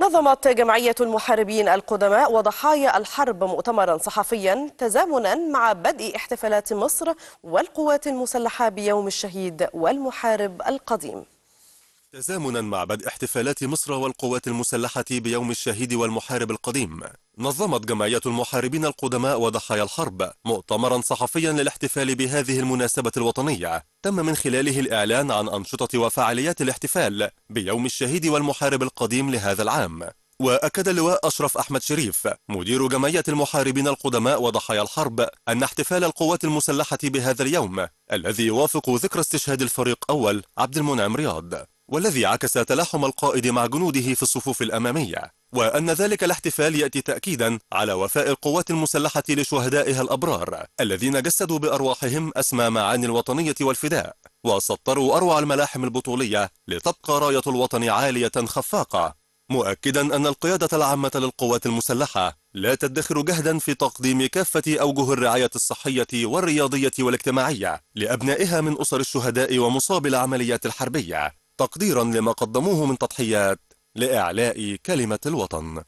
نظمت جمعية المحاربين القدماء وضحايا الحرب مؤتمرا صحفيا تزامنا مع بدء احتفالات مصر والقوات المسلحة بيوم الشهيد والمحارب القديم تزامنا مع بدء احتفالات مصر والقوات المسلحة بيوم الشهيد والمحارب القديم نظمت جمعية المحاربين القدماء وضحايا الحرب مؤتمرا صحفيا للاحتفال بهذه المناسبة الوطنية تم من خلاله الإعلان عن أنشطة وفعاليات الاحتفال بيوم الشهيد والمحارب القديم لهذا العام وأكد اللواء أشرف أحمد شريف مدير جمعية المحاربين القدماء وضحايا الحرب أن احتفال القوات المسلحة بهذا اليوم الذي يوافق ذكرى استشهاد الفريق أول عبد المنعم رياض والذي عكس تلاحم القائد مع جنوده في الصفوف الأمامية وأن ذلك الاحتفال يأتي تأكيدا على وفاء القوات المسلحة لشهدائها الأبرار الذين جسدوا بأرواحهم أسمى معاني الوطنية والفداء وسطروا أروع الملاحم البطولية لتبقى راية الوطن عالية خفاقة مؤكدا أن القيادة العامة للقوات المسلحة لا تدخر جهدا في تقديم كافة أوجه الرعاية الصحية والرياضية والاجتماعية لأبنائها من أسر الشهداء ومصابي العمليات الحربية تقديرا لما قدموه من تضحيات لإعلاء كلمة الوطن